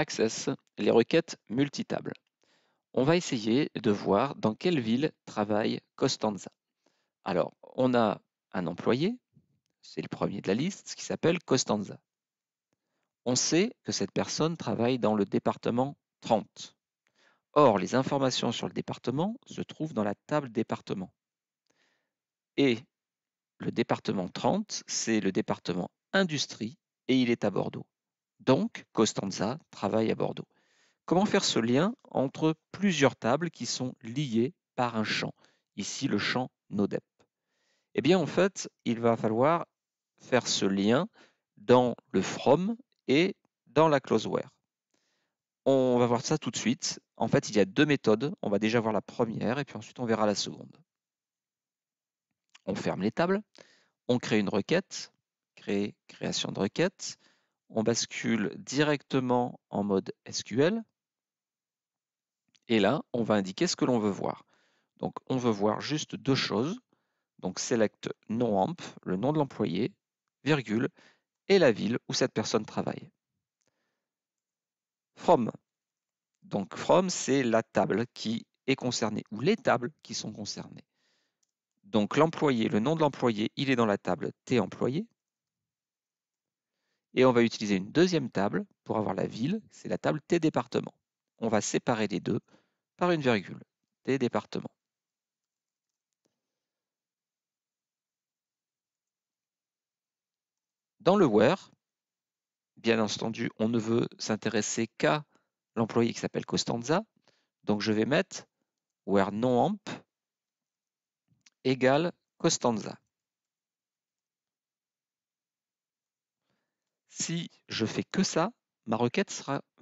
Access les requêtes multitables. On va essayer de voir dans quelle ville travaille Costanza. Alors, on a un employé, c'est le premier de la liste, qui s'appelle Costanza. On sait que cette personne travaille dans le département 30. Or, les informations sur le département se trouvent dans la table département. Et le département 30, c'est le département industrie et il est à Bordeaux. Donc, Costanza travaille à Bordeaux. Comment faire ce lien entre plusieurs tables qui sont liées par un champ Ici, le champ NODEP. Eh bien, en fait, il va falloir faire ce lien dans le from et dans la closeware. On va voir ça tout de suite. En fait, il y a deux méthodes. On va déjà voir la première et puis ensuite on verra la seconde. On ferme les tables. On crée une requête. Créer, création de requête on bascule directement en mode SQL. Et là, on va indiquer ce que l'on veut voir. Donc, on veut voir juste deux choses. Donc, select AMP, le nom de l'employé, virgule, et la ville où cette personne travaille. From. Donc, from, c'est la table qui est concernée, ou les tables qui sont concernées. Donc, l'employé, le nom de l'employé, il est dans la table t employé. Et on va utiliser une deuxième table pour avoir la ville, c'est la table T département. On va séparer les deux par une virgule, T département. Dans le where, bien entendu, on ne veut s'intéresser qu'à l'employé qui s'appelle Costanza. Donc je vais mettre where non-AMP égale Costanza. Si je fais que ça, ma requête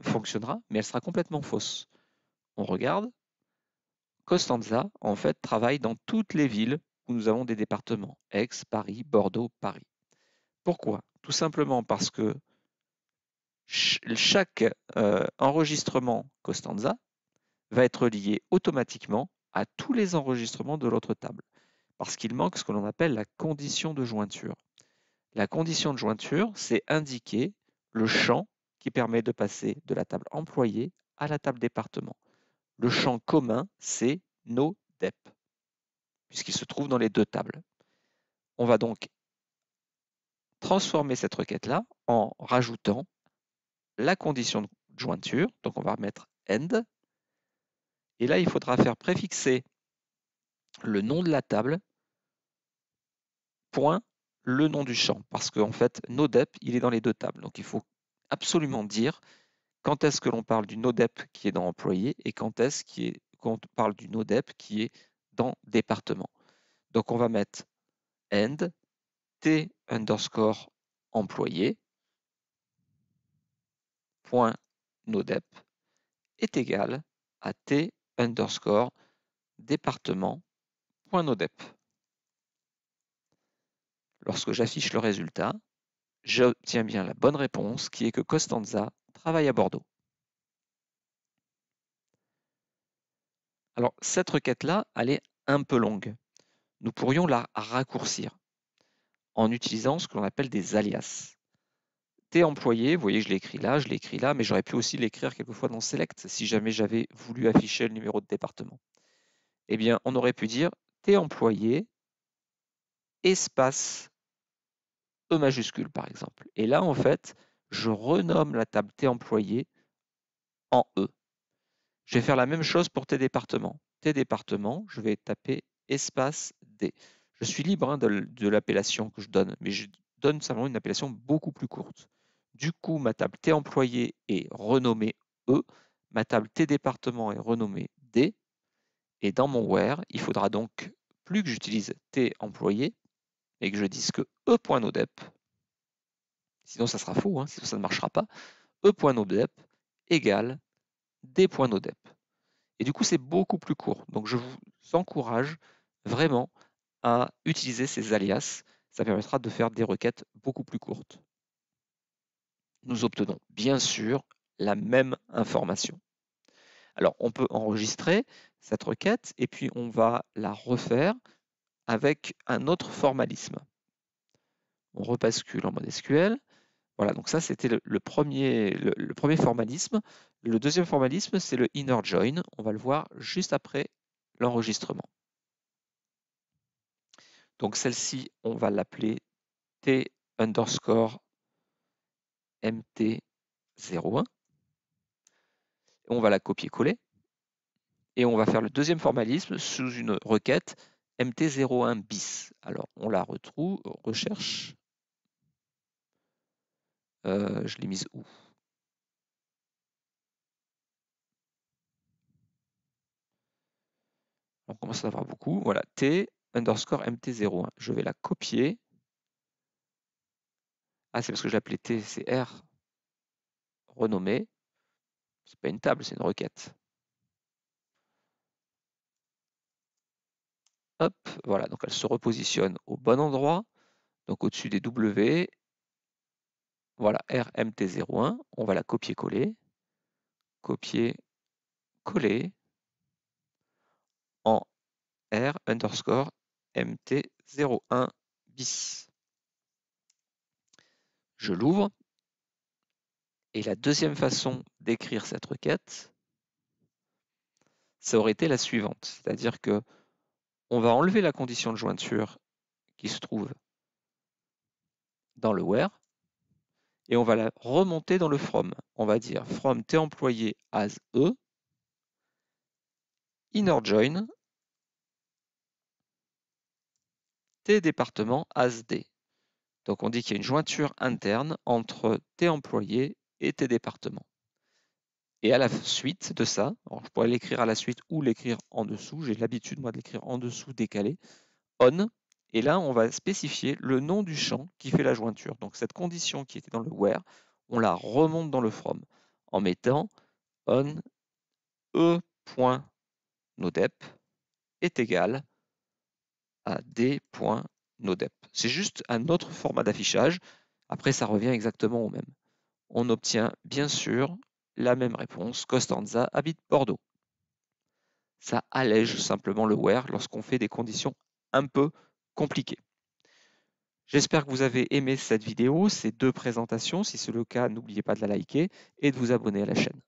fonctionnera, mais elle sera complètement fausse. On regarde. Costanza, en fait, travaille dans toutes les villes où nous avons des départements. Aix, Paris, Bordeaux, Paris. Pourquoi Tout simplement parce que chaque euh, enregistrement Costanza va être lié automatiquement à tous les enregistrements de l'autre table, parce qu'il manque ce que l'on appelle la condition de jointure. La condition de jointure, c'est indiquer le champ qui permet de passer de la table employée à la table département. Le champ commun, c'est nos DEP, puisqu'il se trouve dans les deux tables. On va donc transformer cette requête-là en rajoutant la condition de jointure. Donc on va remettre end. Et là, il faudra faire préfixer le nom de la table, point le nom du champ, parce qu'en fait, nodep, il est dans les deux tables. Donc il faut absolument dire quand est-ce que l'on parle du nodep qui est dans employé et quand est-ce qu'on parle du nodep qui est dans département. Donc on va mettre end t underscore employé point est égal à t underscore département point Lorsque j'affiche le résultat, j'obtiens bien la bonne réponse qui est que Costanza travaille à Bordeaux. Alors cette requête-là, elle est un peu longue. Nous pourrions la raccourcir en utilisant ce qu'on appelle des alias. T'es employé, vous voyez, je l'écris là, je l'écris là, mais j'aurais pu aussi l'écrire quelquefois dans Select si jamais j'avais voulu afficher le numéro de département. Eh bien, on aurait pu dire t'es employé, espace E majuscule par exemple. Et là, en fait, je renomme la table T employé en E. Je vais faire la même chose pour T département. T département, je vais taper espace D. Je suis libre hein, de, de l'appellation que je donne, mais je donne simplement une appellation beaucoup plus courte. Du coup, ma table T employé est renommée E, ma table T département est renommée D, et dans mon where, il faudra donc plus que j'utilise T employé, et que je dise que e.nodep, sinon ça sera faux, hein, sinon ça ne marchera pas, e.nodep égale d.nodep. Et du coup, c'est beaucoup plus court. Donc, je vous encourage vraiment à utiliser ces alias. Ça permettra de faire des requêtes beaucoup plus courtes. Nous obtenons bien sûr la même information. Alors, on peut enregistrer cette requête et puis on va la refaire avec un autre formalisme. On repascule en mode SQL. Voilà, donc ça c'était le, premier, le, premier formalisme. Le deuxième formalisme, c'est le inner join. On va le voir juste après l'enregistrement. Donc celle-ci, on va l'appeler T underscore MT01. On va la copier-coller. Et on va faire le deuxième formalisme sous une requête MT01 bis. Alors, on la retrouve, recherche. Euh, je l'ai mise où On commence à avoir beaucoup. Voilà, T underscore MT01. Je vais la copier. Ah, c'est parce que je appelé T, c'est R. Renommé. C'est pas une table, c'est une requête. Hop, voilà, donc elle se repositionne au bon endroit, donc au-dessus des W. Voilà, RMT01, on va la copier-coller, copier-coller en R underscore MT01 bis. Je l'ouvre. Et la deuxième façon d'écrire cette requête, ça aurait été la suivante. C'est-à-dire que on va enlever la condition de jointure qui se trouve dans le where et on va la remonter dans le from. On va dire from Temployé as e inner join T département as d. Donc on dit qu'il y a une jointure interne entre t et T département. Et à la suite de ça, je pourrais l'écrire à la suite ou l'écrire en dessous, j'ai l'habitude moi de l'écrire en dessous décalé, on, et là on va spécifier le nom du champ qui fait la jointure. Donc cette condition qui était dans le where, on la remonte dans le from en mettant on e.nodep est égal à d.nodep. C'est juste un autre format d'affichage, après ça revient exactement au même. On obtient bien sûr la même réponse, Costanza habite Bordeaux. Ça allège simplement le where lorsqu'on fait des conditions un peu compliquées. J'espère que vous avez aimé cette vidéo, ces deux présentations. Si c'est le cas, n'oubliez pas de la liker et de vous abonner à la chaîne.